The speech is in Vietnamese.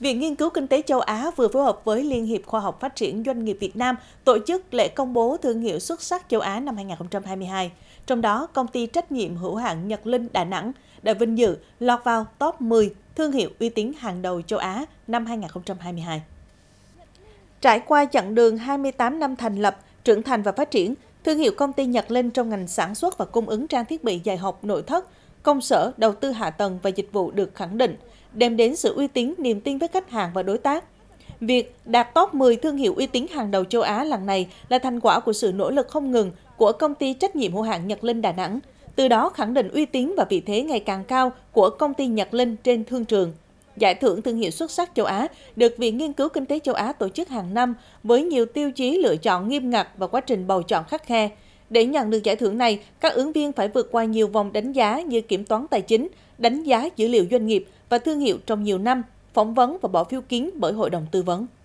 Viện Nghiên cứu Kinh tế Châu Á vừa phối hợp với Liên hiệp Khoa học Phát triển Doanh nghiệp Việt Nam tổ chức lễ công bố thương hiệu xuất sắc châu Á năm 2022. Trong đó, công ty trách nhiệm hữu hạn Nhật Linh Đà Nẵng đã vinh dự lọt vào top 10 thương hiệu uy tín hàng đầu châu Á năm 2022. Trải qua chặng đường 28 năm thành lập, trưởng thành và phát triển, thương hiệu công ty Nhật Linh trong ngành sản xuất và cung ứng trang thiết bị dạy học nội thất – công sở, đầu tư hạ tầng và dịch vụ được khẳng định, đem đến sự uy tín, niềm tin với khách hàng và đối tác. Việc đạt top 10 thương hiệu uy tín hàng đầu châu Á lần này là thành quả của sự nỗ lực không ngừng của công ty trách nhiệm hữu hạn Nhật Linh Đà Nẵng, từ đó khẳng định uy tín và vị thế ngày càng cao của công ty Nhật Linh trên thương trường. Giải thưởng thương hiệu xuất sắc châu Á được Viện Nghiên cứu Kinh tế châu Á tổ chức hàng năm với nhiều tiêu chí lựa chọn nghiêm ngặt và quá trình bầu chọn khắc khe. Để nhận được giải thưởng này, các ứng viên phải vượt qua nhiều vòng đánh giá như kiểm toán tài chính, đánh giá dữ liệu doanh nghiệp và thương hiệu trong nhiều năm, phỏng vấn và bỏ phiếu kiến bởi hội đồng tư vấn.